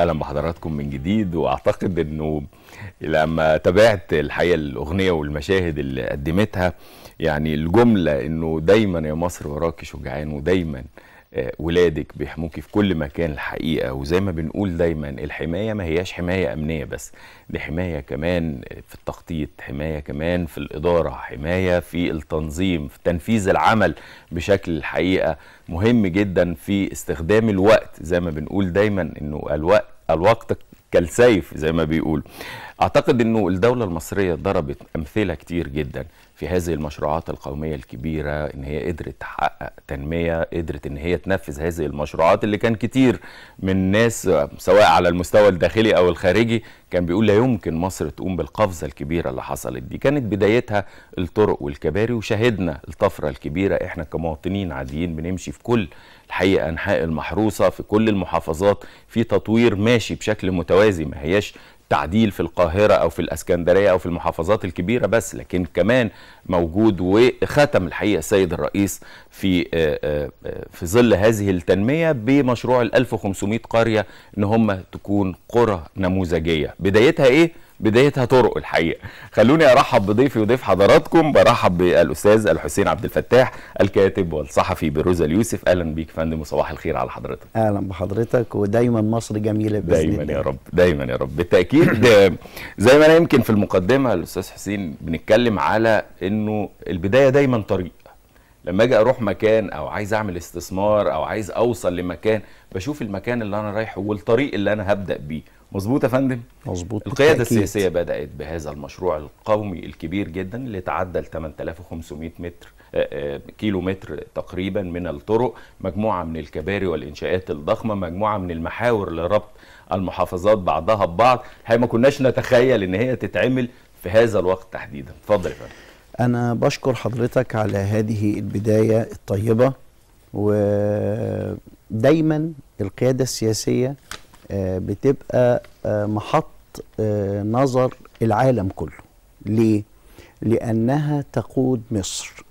اهلا بحضراتكم من جديد واعتقد انه لما تابعت الحقيقه الاغنيه والمشاهد اللي قدمتها يعني الجمله انه دايما يا مصر وراكي شجعان ودايما آه، ولادك بيحموكي في كل مكان الحقيقه وزي ما بنقول دايما الحمايه ما هياش حمايه امنيه بس دي حمايه كمان في التخطيط حمايه كمان في الاداره حمايه في التنظيم في تنفيذ العمل بشكل الحقيقه مهم جدا في استخدام الوقت زي ما بنقول دايما انه الوقت الوقت كالسيف زي ما بيقول اعتقد انه الدوله المصريه ضربت امثله كتير جدا في هذه المشروعات القوميه الكبيره ان هي قدرت تحقق تنميه قدرت ان هي تنفذ هذه المشروعات اللي كان كتير من الناس سواء على المستوى الداخلي او الخارجي كان بيقول لا يمكن مصر تقوم بالقفزه الكبيره اللي حصلت دي كانت بدايتها الطرق والكباري وشهدنا الطفره الكبيره احنا كمواطنين عاديين بنمشي في كل الحقيقه انحاء المحروسه في كل المحافظات في تطوير ماشي بشكل متوازي ما هياش تعديل في القاهرة أو في الأسكندرية أو في المحافظات الكبيرة بس لكن كمان موجود وختم الحقيقة السيد الرئيس في آه، آه، آه، في ظل هذه التنمية بمشروع ال 1500 قرية إن هم تكون قرى نموذجية بدايتها إيه؟ بدايتها طرق الحقيقه خلوني ارحب بضيفي وضيف حضراتكم برحب بالاستاذ الحسين عبد الفتاح الكاتب والصحفي بروزا اليوسف اهلا بيك فندم وصباح الخير على حضرتك اهلا بحضرتك ودايما مصر جميله باذن دايما الله. يا رب دايما يا رب بالتاكيد آه، زي ما انا يمكن في المقدمه الاستاذ حسين بنتكلم على انه البدايه دايما طريق لما اجي اروح مكان او عايز اعمل استثمار او عايز اوصل لمكان بشوف المكان اللي انا رايحه والطريق اللي انا هبدا بيه مظبوط يا فندم مظبوط القياده التأكيد. السياسيه بدات بهذا المشروع القومي الكبير جدا اللي تعدى 8500 متر آه، آه، كيلو متر تقريبا من الطرق مجموعه من الكباري والانشاءات الضخمه مجموعه من المحاور لربط المحافظات بعضها ببعض هي ما كناش نتخيل ان هي تتعمل في هذا الوقت تحديدا اتفضل يا فندم انا بشكر حضرتك على هذه البدايه الطيبه ودايما القياده السياسيه آه، بتبقى آه، محط آه، نظر العالم كله ليه لانها تقود مصر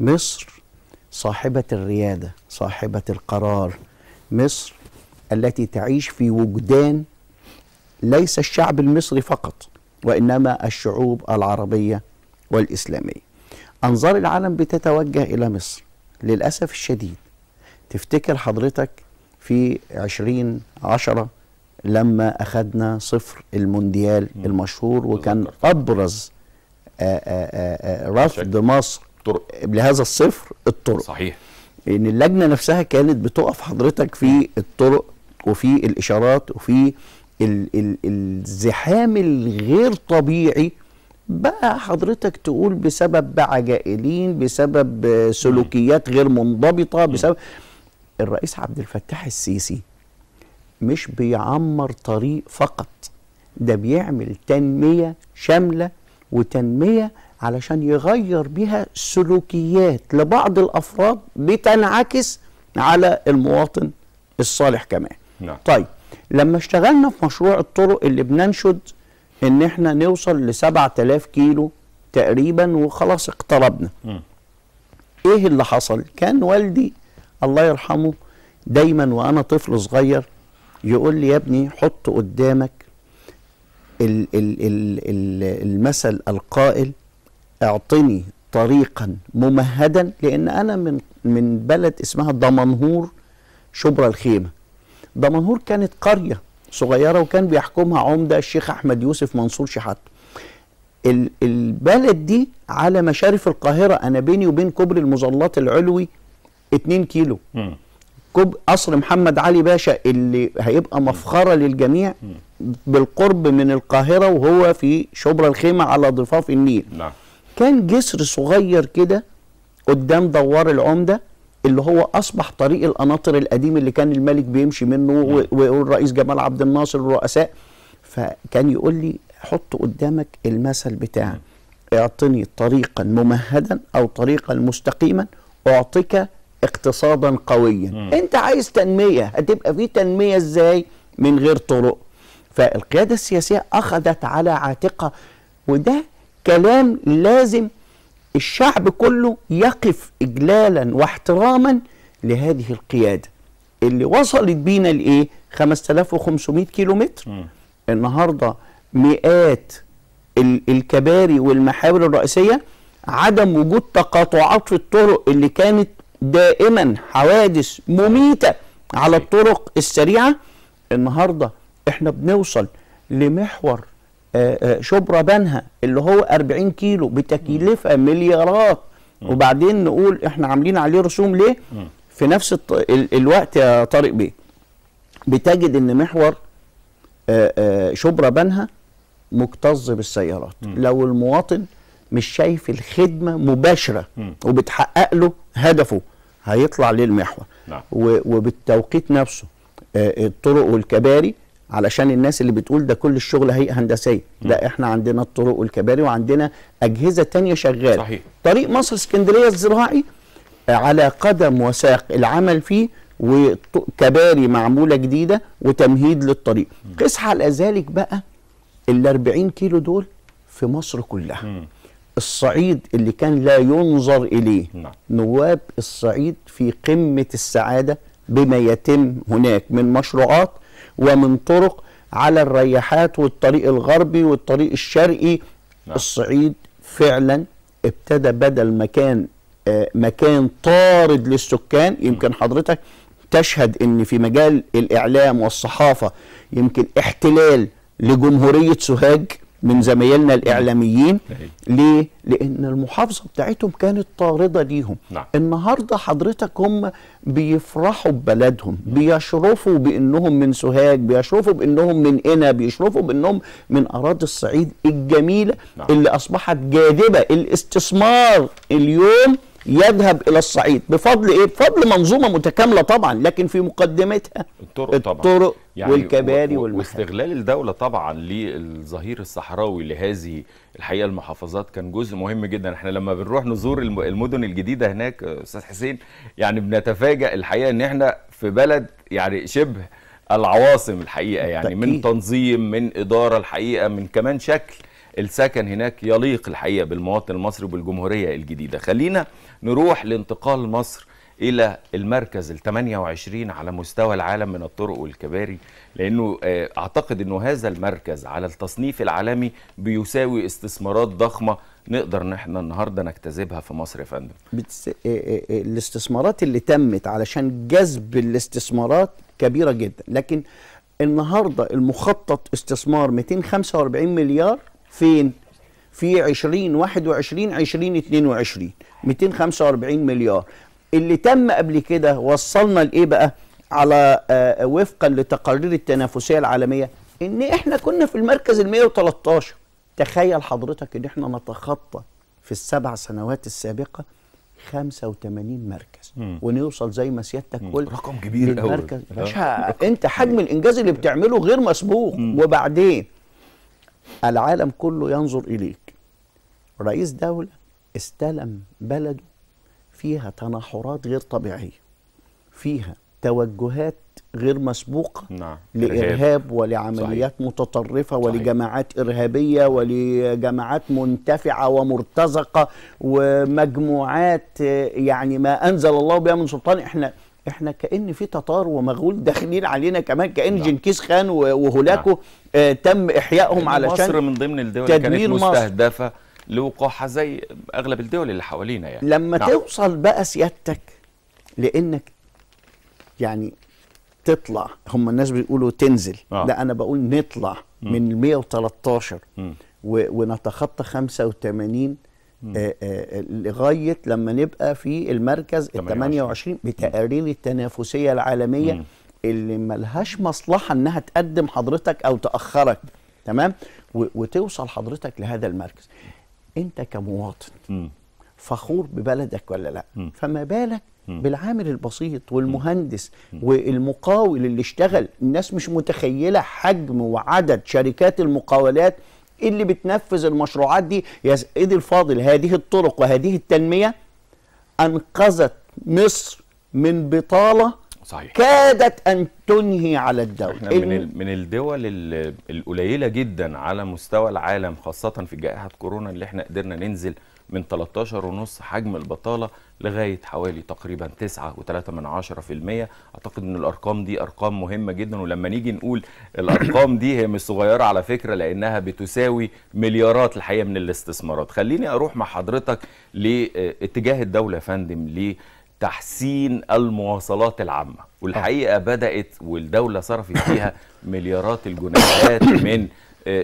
مصر صاحبه الرياده صاحبه القرار مصر التي تعيش في وجدان ليس الشعب المصري فقط وانما الشعوب العربيه والاسلاميه انظار العالم بتتوجه الى مصر للاسف الشديد تفتكر حضرتك في 20 10 لما أخذنا صفر المونديال المشهور وكان أبرز آه، آه، آه، رفض مصر لهذا الصفر الطرق صحيح ان يعني اللجنه نفسها كانت بتقف حضرتك في الطرق وفي الاشارات وفي ال ال الزحام الغير طبيعي بقى حضرتك تقول بسبب عجائلين بسبب سلوكيات غير منضبطه بسبب الرئيس عبد الفتاح السيسي مش بيعمر طريق فقط ده بيعمل تنمية شاملة وتنمية علشان يغير بها سلوكيات لبعض الأفراد بتنعكس على المواطن الصالح كمان نعم. طيب لما اشتغلنا في مشروع الطرق اللي بننشد ان احنا نوصل ل 7000 كيلو تقريبا وخلاص اقتربنا م. ايه اللي حصل كان والدي الله يرحمه دايما وانا طفل صغير يقول لي يا ابني حط قدامك الـ الـ الـ الـ المثل القائل اعطني طريقا ممهدا لان انا من من بلد اسمها دمنهور شبرا الخيمه دمنهور كانت قريه صغيره وكان بيحكمها عمده الشيخ احمد يوسف منصور شحاته البلد دي على مشارف القاهره انا بيني وبين كوبري المظلات العلوي 2 كيلو كوب قصر محمد علي باشا اللي هيبقى مفخره للجميع بالقرب من القاهره وهو في شبرا الخيمه على ضفاف النيل نعم. كان جسر صغير كده قدام دوار العمده اللي هو اصبح طريق القناطر القديم اللي كان الملك بيمشي منه والرئيس جمال عبد الناصر الرؤساء فكان يقول لي حط قدامك المثل بتاع اعطني طريقا ممهدا او طريقا مستقيما اعطيك اقتصادا قويا م. انت عايز تنميه هتبقى في تنميه ازاي من غير طرق فالقياده السياسيه اخذت على عاتقها وده كلام لازم الشعب كله يقف اجلالا واحتراما لهذه القياده اللي وصلت بينا لايه 5500 كيلو متر النهارده مئات الكباري والمحاور الرئيسيه عدم وجود تقاطعات في الطرق اللي كانت دائما حوادث مميتة على الطرق السريعة النهاردة احنا بنوصل لمحور آه، آه، شبرا بنها اللي هو 40 كيلو بتكلفة مليارات وبعدين نقول احنا عاملين عليه رسوم ليه في نفس الوقت يا طارق بيه بتجد ان محور آه، شبرا بنها مكتظ بالسيارات م. لو المواطن مش شايف الخدمه مباشره م. وبتحقق له هدفه هيطلع للمحور نعم. وبالتوقيت نفسه آه، آه، الطرق والكباري علشان الناس اللي بتقول ده كل الشغل هيئة هندسية لا احنا عندنا الطرق والكباري وعندنا أجهزة تانية شغالة صحيح. طريق مصر اسكندرية الزراعي آه، على قدم وساق العمل فيه وكباري معمولة جديدة وتمهيد للطريق قس على ذلك بقى ال 40 كيلو دول في مصر كلها م. الصعيد اللي كان لا ينظر إليه نعم. نواب الصعيد في قمة السعادة بما يتم هناك من مشروعات ومن طرق على الريحات والطريق الغربي والطريق الشرقي نعم. الصعيد فعلا ابتدى بدل مكان آه مكان طارد للسكان يمكن نعم. حضرتك تشهد ان في مجال الاعلام والصحافه يمكن احتلال لجمهوريه سوهاج من زمايلنا الاعلاميين ليه؟ لان المحافظه بتاعتهم كانت طارده ليهم نعم. النهارده حضرتك هم بيفرحوا ببلدهم بيشرفوا بانهم من سوهاج بيشرفوا بانهم من قنا بيشرفوا بانهم من اراضي الصعيد الجميله نعم. اللي اصبحت جاذبه الاستثمار اليوم يذهب الى الصعيد بفضل ايه بفضل منظومه متكامله طبعا لكن في مقدمتها الطرق طبعا الطرق يعني والكباري والمحل. واستغلال الدوله طبعا للظهير الصحراوي لهذه الحقيقه المحافظات كان جزء مهم جدا احنا لما بنروح نزور المدن الجديده هناك استاذ حسين يعني بنتفاجئ الحقيقه ان احنا في بلد يعني شبه العواصم الحقيقه يعني من تنظيم من اداره الحقيقه من كمان شكل السكن هناك يليق الحقيقه بالمواطن المصري وبالجمهوريه الجديده خلينا نروح لانتقال مصر الى المركز ال 28 على مستوى العالم من الطرق والكباري لانه آه، اعتقد انه هذا المركز على التصنيف العالمي بيساوي استثمارات ضخمه نقدر ان احنا النهارده نجتذبها في مصر يا فندم بتس... آه، آه، الاستثمارات اللي تمت علشان جذب الاستثمارات كبيره جدا لكن النهارده المخطط استثمار 245 مليار فين في 2021 2022 245 مليار اللي تم قبل كده وصلنا لايه بقى على آه، آه، وفقا لتقارير التنافسيه العالميه ان احنا كنا في المركز ال 113 تخيل حضرتك ان احنا نتخطى في السبع سنوات السابقه 85 مركز مم. ونوصل زي ما سيادتك قلت رقم كبير قوي انت حجم الانجاز اللي بتعمله غير مسبوق مم. وبعدين العالم كله ينظر إليك رئيس دولة استلم بلده فيها تناحرات غير طبيعية فيها توجهات غير مسبوقة نعم. لإرهاب ولعمليات صحيح. متطرفة ولجماعات إرهابية ولجماعات منتفعة ومرتزقة ومجموعات يعني ما أنزل الله بها من سلطان إحنا احنا كان في تتار ومغول داخلين علينا كمان كان نعم. جنكيز خان وهولاكو نعم. آه تم احيائهم علشان مصر من ضمن الدول كانت مستهدفه لوقوعها زي اغلب الدول اللي حوالينا يعني لما نعم. توصل بقى سيادتك لانك يعني تطلع هم الناس بيقولوا تنزل آه. لا انا بقول نطلع م. من 113 م. ونتخطى 85 آه، آه، لغايه لما نبقى في المركز ال 28 بتقارير التنافسيه العالميه مم. اللي ملهاش مصلحه انها تقدم حضرتك او تاخرك تمام وتوصل حضرتك لهذا المركز انت كمواطن مم. فخور ببلدك ولا لا مم. فما بالك بالعامل البسيط والمهندس والمقاول اللي اشتغل الناس مش متخيله حجم وعدد شركات المقاولات اللي بتنفذ المشروعات دي يا سيدي الفاضل هذه الطرق وهذه التنميه انقذت مصر من بطاله صحيح. كادت ان تنهي على الدول احنا من, ال... من الدول القليله جدا على مستوى العالم خاصه في جائحه كورونا اللي احنا قدرنا ننزل من 13.5 حجم البطالة لغاية حوالي تقريبا 9.3% أعتقد أن الأرقام دي أرقام مهمة جدا ولما نيجي نقول الأرقام دي هي مش صغيرة على فكرة لأنها بتساوي مليارات الحقيقة من الاستثمارات خليني أروح مع حضرتك لاتجاه الدولة يا فندم ليه تحسين المواصلات العامة والحقيقة بدأت والدولة صرفت فيها مليارات الجنيهات من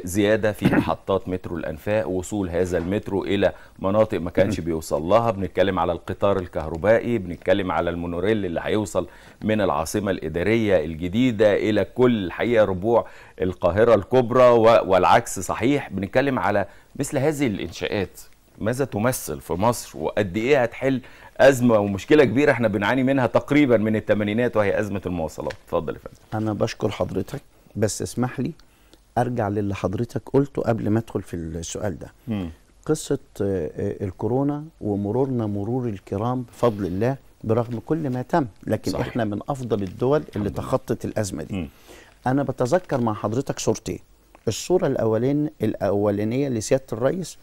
زياده في محطات مترو الانفاق وصول هذا المترو الى مناطق ما كانش بيوصل لها بنتكلم على القطار الكهربائي بنتكلم على المونوريل اللي هيوصل من العاصمه الاداريه الجديده الى كل الحقيقه ربوع القاهره الكبرى والعكس صحيح بنتكلم على مثل هذه الانشاءات ماذا تمثل في مصر وقد ايه هتحل ازمه ومشكله كبيره احنا بنعاني منها تقريبا من الثمانينات وهي ازمه المواصلات اتفضل يا فندم انا بشكر حضرتك بس اسمح لي ارجع للي حضرتك قلته قبل ما ادخل في السؤال ده قصه آه، آه، الكورونا ومرورنا مرور الكرام بفضل الله برغم كل ما تم لكن صحيح. احنا من افضل الدول اللي تخطت الازمه دي انا بتذكر مع حضرتك صورتين الصوره الاولين الاولانيه لسياده الرئيس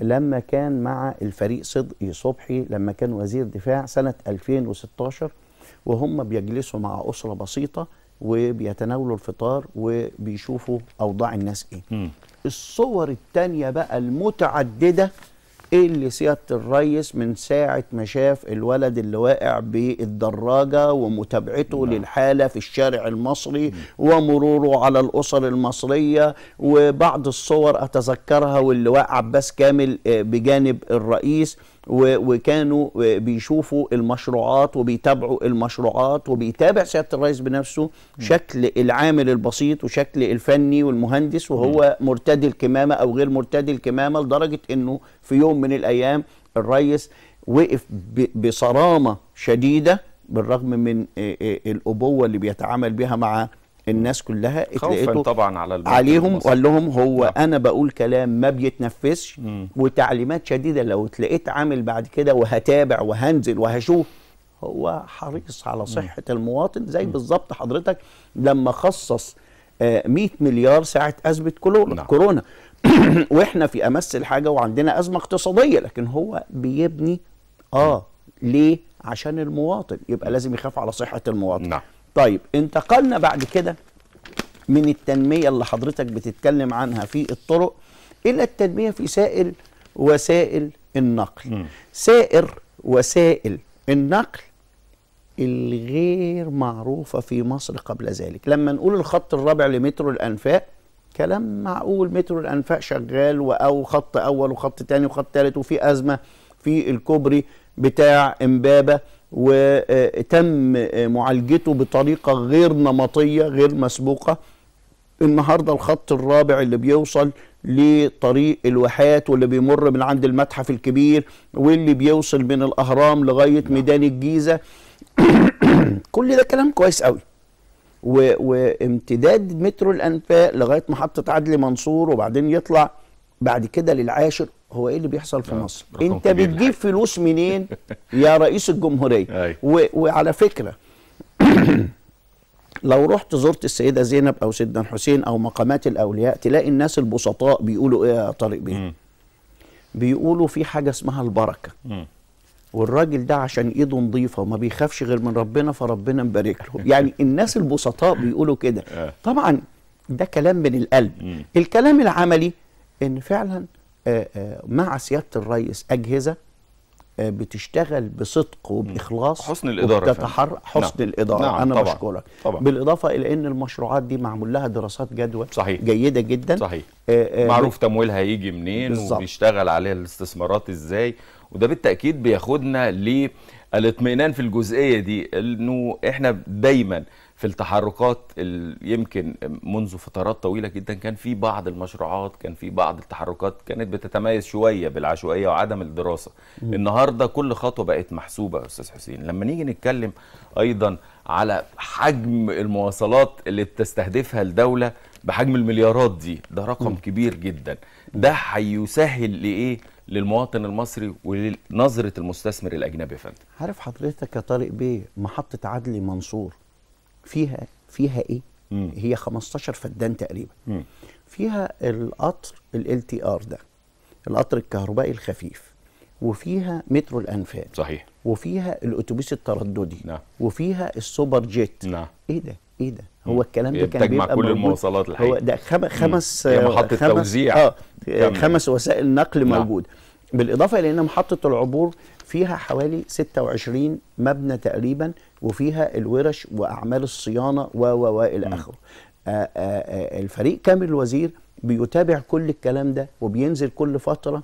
لما كان مع الفريق صدقي صبحي لما كان وزير دفاع سنه 2016 وهم بيجلسوا مع اسره بسيطه وبيتناولوا الفطار وبيشوفوا اوضاع الناس ايه م. الصور الثانيه بقى المتعدده اللي سياده الريس من ساعه ما شاف الولد اللي واقع بالدراجه ومتابعته نعم. للحاله في الشارع المصري مم. ومروره على الاسر المصريه وبعض الصور اتذكرها واللي واقع عباس كامل آه، بجانب الرئيس وكانوا بيشوفوا المشروعات وبيتابعوا المشروعات وبيتابع سياده الرئيس بنفسه شكل العامل البسيط وشكل الفني والمهندس وهو مرتدي الكمامه او غير مرتدي الكمامه لدرجه انه في يوم من الايام الرئيس وقف بصرامه شديده بالرغم من الابوه اللي بيتعامل بها مع الناس كلها اتلقيته طبعا على عليهم وقال لهم هو نعم. انا بقول كلام ما بيتنفذش وتعليمات شديده لو اتلقيت عامل بعد كده وهتابع وهنزل وهشوف هو حريص على صحه مم. المواطن زي بالظبط حضرتك لما خصص 100 آه، مليار ساعه ازمه كورونا نعم. كورونا واحنا في امس الحاجه وعندنا ازمه اقتصاديه لكن هو بيبني اه ليه عشان المواطن يبقى لازم يخاف على صحه المواطن نعم. طيب انتقلنا بعد كده من التنمية اللي حضرتك بتتكلم عنها في الطرق إلى التنمية في سائر وسائل النقل م. سائر وسائل النقل الغير معروفة في مصر قبل ذلك لما نقول الخط الرابع لمترو الأنفاق كلام معقول مترو الأنفاق شغال أو خط أول وخط تاني وخط تالت وفي أزمة في الكوبري بتاع إمبابة وتم معالجته بطريقة غير نمطية غير مسبوقة النهاردة الخط الرابع اللي بيوصل لطريق الواحات واللي بيمر من عند المتحف الكبير واللي بيوصل من الأهرام لغاية نعم. ميدان الجيزة كل ده كلام كويس قوي و... وامتداد مترو الأنفاق لغاية محطة عدلي منصور وبعدين يطلع بعد كده للعاشر هو ايه اللي بيحصل في آه، مصر انت بتجيب فلوس منين يا رئيس الجمهوريه وعلى فكره لو رحت زرت السيده زينب او سيدنا الحسين او مقامات الاولياء تلاقي الناس البسطاء بيقولوا ايه يا طارق بيه بيقولوا في حاجه اسمها البركه والراجل ده عشان ايده نظيفه وما بيخافش غير من ربنا فربنا مبارك له يعني الناس البسطاء بيقولوا كده آه. طبعا ده كلام من القلب الكلام العملي ان فعلا آه، آه، مع سياده الرئيس اجهزه آه، بتشتغل بصدق وباخلاص حسن الاداره وبتتحر... نعم. حسن نعم. الاداره نعم. انا طبعًا. بشكرك طبعًا. بالاضافه الى ان المشروعات دي معمول لها دراسات جدوى صحيح. جيده جدا صحيح آآ آآ معروف تمويلها هيجي منين بالزبط. وبيشتغل عليها الاستثمارات ازاي وده بالتاكيد بياخدنا للاطمئنان في الجزئيه دي انه احنا دايما في التحركات يمكن منذ فترات طويله جدا كان في بعض المشروعات كان في بعض التحركات كانت بتتميز شويه بالعشوائيه وعدم الدراسه م. النهارده كل خطوه بقت محسوبه يا استاذ حسين لما نيجي نتكلم ايضا على حجم المواصلات اللي بتستهدفها الدوله بحجم المليارات دي ده رقم م. كبير جدا ده هيسهل لايه للمواطن المصري ولنظره المستثمر الاجنبي يا فندم عارف حضرتك يا طارق بيه محطه عدلي منصور فيها فيها ايه؟ مم. هي 15 فدان تقريبا مم. فيها القطر ال تي ار ده القطر الكهربائي الخفيف وفيها مترو الانفاق صحيح وفيها الاتوبيس الترددي نعم. وفيها السوبر جيت نعم. ايه ده ايه ده هو الكلام ده كان بيبقى كل المواصلات الحقيقة هو ده خم... خمس محطه خمس... توزيع اه كم. خمس وسائل نقل نعم. موجوده بالاضافه الى ان محطه العبور فيها حوالي 26 مبنى تقريبا وفيها الورش واعمال الصيانه و و و الى اخره آه، آه، آه، الفريق كامل الوزير بيتابع كل الكلام ده وبينزل كل فتره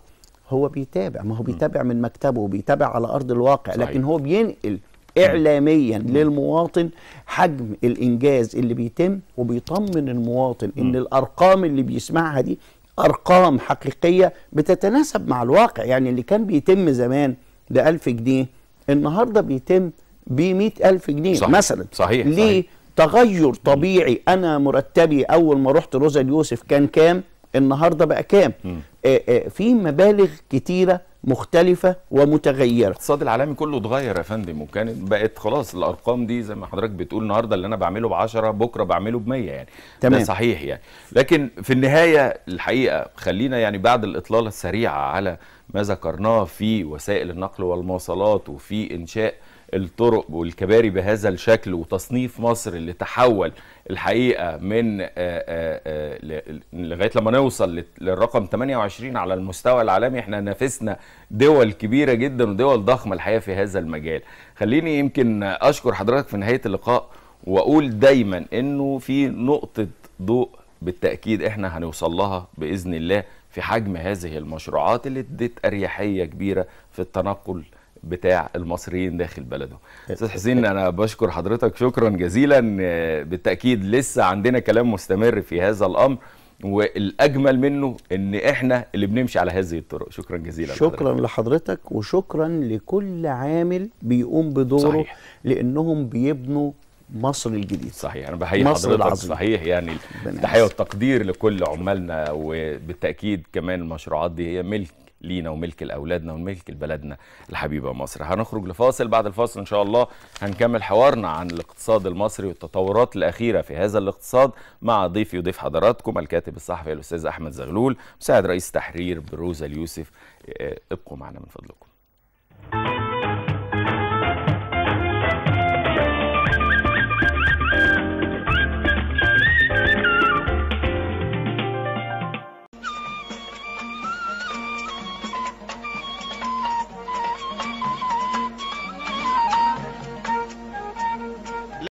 هو بيتابع ما هو بيتابع من مكتبه وبيتابع على ارض الواقع صحيح. لكن هو بينقل اعلاميا م. للمواطن حجم الانجاز اللي بيتم وبيطمن المواطن م. ان الارقام اللي بيسمعها دي ارقام حقيقيه بتتناسب مع الواقع يعني اللي كان بيتم زمان ب 1000 جنيه النهارده بيتم ب 100000 جنيه صحيح. مثلا صحيح ليه صحيح. تغير طبيعي انا مرتبي اول ما رحت روزا اليوسف كان كام النهارده بقى كام آآ آآ آه، آه، في مبالغ كتيره مختلفه ومتغيره الاقتصاد العالمي كله اتغير يا فندم وكانت بقت خلاص الارقام دي زي ما حضرتك بتقول النهارده اللي انا بعمله ب 10 بكره بعمله ب 100 يعني تمام. ده صحيح يعني لكن في النهايه الحقيقه خلينا يعني بعد الاطلاله السريعه على ما ذكرناه في وسائل النقل والمواصلات وفي انشاء الطرق والكباري بهذا الشكل وتصنيف مصر اللي تحول الحقيقه من آه، آه، آه، لغايه لما نوصل للرقم 28 على المستوى العالمي احنا نافسنا دول كبيره جدا ودول ضخمه الحقيقه في هذا المجال خليني يمكن اشكر حضرتك في نهايه اللقاء واقول دايما انه في نقطه ضوء بالتاكيد احنا هنوصل لها باذن الله في حجم هذه المشروعات اللي ادت اريحيه كبيره في التنقل بتاع المصريين داخل بلده استاذ إيه. حسين انا بشكر حضرتك شكرا جزيلا آه، بالتاكيد لسه عندنا كلام مستمر في هذا الامر والاجمل منه ان احنا اللي بنمشي على هذه الطرق شكرا جزيلا شكرا لحضرتك, لحضرتك وشكرا لكل عامل بيقوم بدوره صحيح. لانهم بيبنوا مصر الجديد صحيح انا بحيي حضرتك العظيم. صحيح يعني التحيه والتقدير لكل عمالنا وبالتاكيد كمان المشروعات دي هي ملك لينا وملك لاولادنا وملك لبلدنا الحبيبه مصر هنخرج لفاصل بعد الفاصل ان شاء الله هنكمل حوارنا عن الاقتصاد المصري والتطورات الاخيره في هذا الاقتصاد مع ضيفي وضيف حضراتكم الكاتب الصحفي الاستاذ احمد زغلول مساعد رئيس تحرير بروزا اليوسف آه، ابقوا معنا من فضلكم